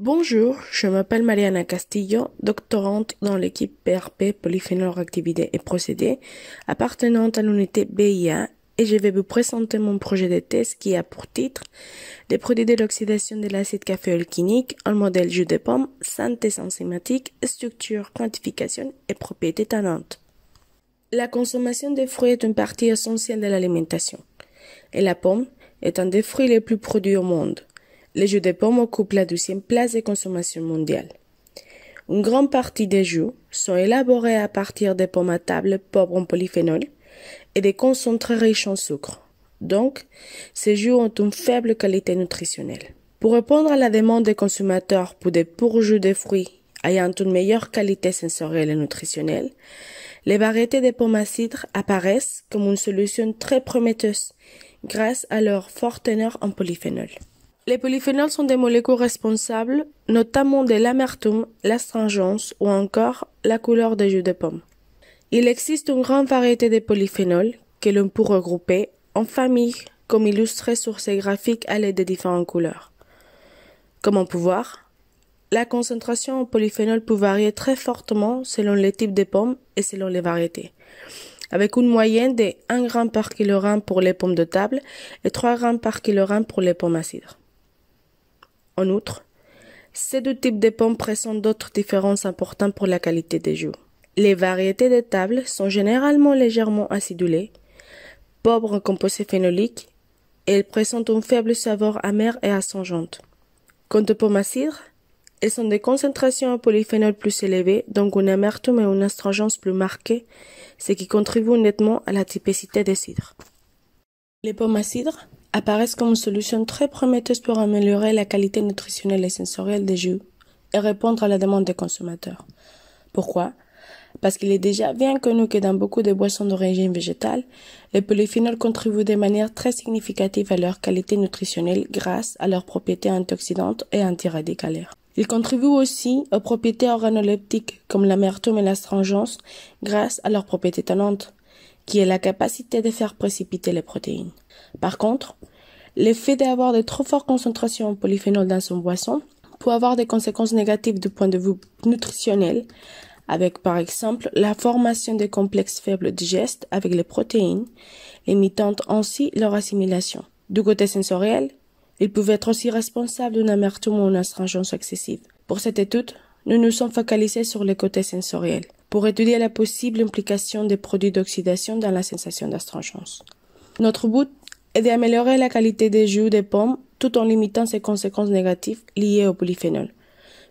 Bonjour, je m'appelle Mariana Castillo, doctorante dans l'équipe PRP Polyphénol Activité et Procédés appartenant à l'unité BIA et je vais vous présenter mon projet de thèse qui a pour titre Les produits de l'oxydation de l'acide caféolquinique, en modèle jus de pomme, synthèse enzymatique, structure, quantification et propriétés tannantes. La consommation des fruits est une partie essentielle de l'alimentation et la pomme est un des fruits les plus produits au monde les jus de pommes occupent la deuxième place de consommation mondiale. Une grande partie des jus sont élaborés à partir des pommes à table pauvres en polyphénol et des concentrés riches en sucre. Donc, ces jus ont une faible qualité nutritionnelle. Pour répondre à la demande des consommateurs pour des jus de fruits ayant une meilleure qualité sensorielle et nutritionnelle, les variétés de pommes à cidre apparaissent comme une solution très prometteuse grâce à leur fort teneur en polyphénol. Les polyphénols sont des molécules responsables notamment de l'amertume, l'astringence ou encore la couleur des jus de pommes. Il existe une grande variété de polyphénols que l'on peut regrouper en familles, comme illustré sur ces graphiques à l'aide des différentes couleurs. Comme on peut voir, la concentration en polyphénol peut varier très fortement selon les types de pommes et selon les variétés, avec une moyenne de 1 g par kilogramme pour les pommes de table et 3 g par kilogramme pour les pommes à cidre. En outre, ces deux types de pommes présentent d'autres différences importantes pour la qualité des jus. Les variétés de table sont généralement légèrement acidulées, pauvres en composés phénoliques, et elles présentent un faible saveur amère et assangeante. Quant aux pommes à cidre, elles sont des concentrations en polyphénol plus élevées, donc une amertume et une astringence plus marquées, ce qui contribue nettement à la typicité des cidres. Les pommes à cidre apparaissent comme une solution très prometteuse pour améliorer la qualité nutritionnelle et sensorielle des jus et répondre à la demande des consommateurs. Pourquoi Parce qu'il est déjà bien connu que dans beaucoup de boissons d'origine végétale, les polyphénols contribuent de manière très significative à leur qualité nutritionnelle grâce à leurs propriétés antioxydantes et antiradicalaires. Ils contribuent aussi aux propriétés organoleptiques comme l'amertume et l'astrangence grâce à leurs propriétés tonnantes qui est la capacité de faire précipiter les protéines. Par contre, L'effet d'avoir de trop fortes concentrations en polyphénol dans son boisson peut avoir des conséquences négatives du point de vue nutritionnel, avec par exemple la formation de complexes faibles digestes avec les protéines, limitant ainsi leur assimilation. Du côté sensoriel, il peuvent être aussi responsable d'une amertume ou d'une astringence excessive. Pour cette étude, nous nous sommes focalisés sur le côté sensoriel pour étudier la possible implication des produits d'oxydation dans la sensation d'astringence. Notre but et d'améliorer la qualité des jus des pommes tout en limitant ses conséquences négatives liées au polyphénol.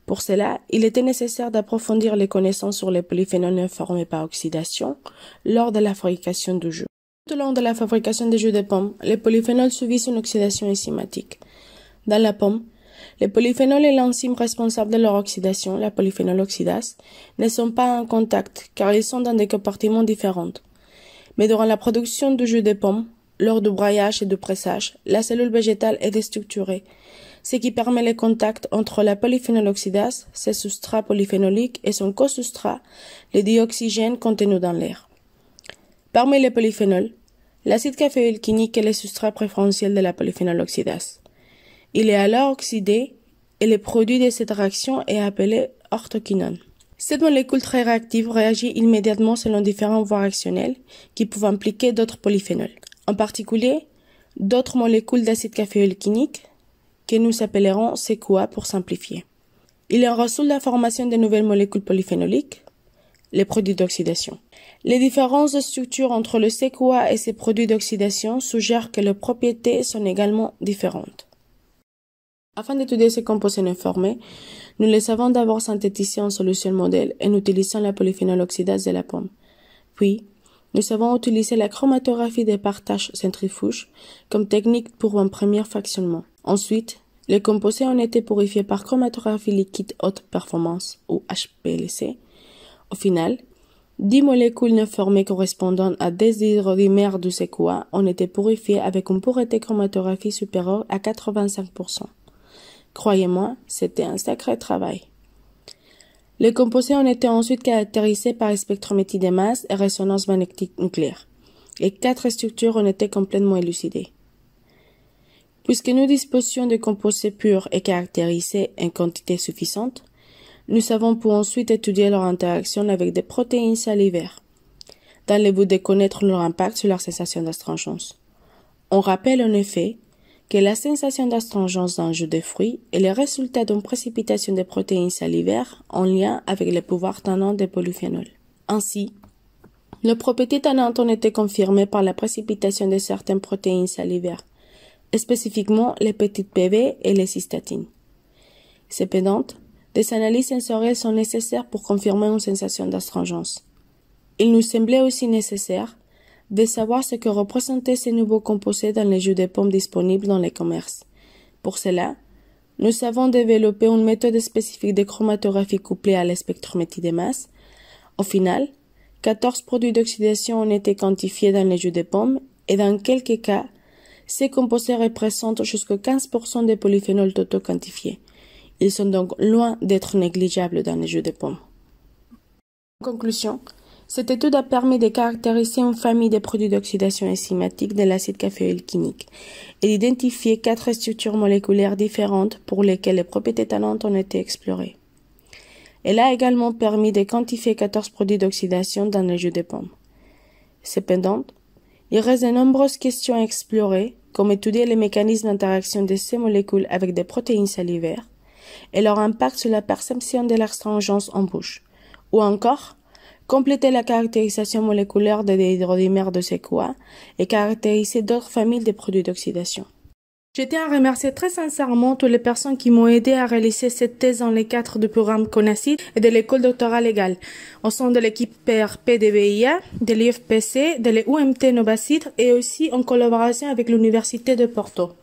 Pour cela, il était nécessaire d'approfondir les connaissances sur les polyphénols formés par oxydation lors de la fabrication du jus. Tout au long de la fabrication des jus de pommes, les polyphénols subissent une oxydation enzymatique. Dans la pomme, les polyphénols et l'enzyme responsable de leur oxydation, la oxydase, ne sont pas en contact car ils sont dans des compartiments différents. Mais durant la production du jus de pommes, lors du braillage et de pressage, la cellule végétale est déstructurée, ce qui permet le contact entre la polyphénoloxydase, ses substrats polyphénoliques et son co-substrat, le dioxygène contenu dans l'air. Parmi les polyphénols, l'acide caféulquinique est le substrat préférentiel de la polyphénoloxydase. Il est alors oxydé et le produit de cette réaction est appelé orthoquinone. Cette molécule très réactive réagit immédiatement selon différents voies réactionnelles qui peuvent impliquer d'autres polyphénols. En particulier, d'autres molécules d'acide caféolquinique que nous appellerons CQA pour simplifier. Il en résulte la formation de nouvelles molécules polyphénoliques, les produits d'oxydation. Les différences de structure entre le CQA et ses produits d'oxydation suggèrent que leurs propriétés sont également différentes. Afin d'étudier ces composés non formés, nous les avons d'abord synthétisés en solution modèle en utilisant la polyphénol oxydase de la pomme. Puis, nous avons utilisé la chromatographie des partages centrifuges comme technique pour un premier fractionnement. Ensuite, les composés ont été purifiés par chromatographie liquide haute performance ou HPLC. Au final, 10 molécules non formées correspondant à des hydrodimères du séquoia ont été purifiées avec une pureté chromatographie supérieure à 85%. Croyez-moi, c'était un sacré travail. Les composés ont été ensuite caractérisés par spectrométrie des masses et résonance magnétique nucléaire, et quatre structures ont été complètement élucidées. Puisque nous disposions de composés purs et caractérisés en quantité suffisante, nous avons pour ensuite étudier leur interaction avec des protéines salivaires, dans le but de connaître leur impact sur leur sensation d'astringence. On rappelle en effet que la sensation d'astringence d'un jus de fruits est le résultat d'une précipitation des protéines salivaires en lien avec le pouvoir tannant des polyphénols. Ainsi, le propriétés tannantes ont été confirmées par la précipitation de certaines protéines salivaires, spécifiquement les petites PV et les cystatines. Cependant, des analyses sensorielles sont nécessaires pour confirmer une sensation d'astringence. Il nous semblait aussi nécessaire de savoir ce que représentaient ces nouveaux composés dans les jus de pommes disponibles dans les commerces. Pour cela, nous avons développé une méthode spécifique de chromatographie couplée à la spectrométrie des masses. Au final, 14 produits d'oxydation ont été quantifiés dans les jus de pommes et dans quelques cas, ces composés représentent jusqu'à 15% des polyphénols totaux quantifiés. Ils sont donc loin d'être négligeables dans les jus de pommes. conclusion, cette étude a permis de caractériser une famille de produits d'oxydation enzymatique de l'acide caféoïl-chimique et d'identifier quatre structures moléculaires différentes pour lesquelles les propriétés talentes ont été explorées. Elle a également permis de quantifier 14 produits d'oxydation dans le jus de pommes. Cependant, il reste de nombreuses questions à explorer, comme étudier les mécanismes d'interaction de ces molécules avec des protéines salivaires et leur impact sur la perception de leur en bouche, ou encore compléter la caractérisation moléculaire des hydrodimères de séquoia et caractériser d'autres familles de produits d'oxydation. Je tiens à remercier très sincèrement toutes les personnes qui m'ont aidé à réaliser cette thèse dans les cadres du programme Conacit et de l'école doctorale légale, au sein de l'équipe PRP de de l'IFPC, de l'UMT Novacid et aussi en collaboration avec l'Université de Porto.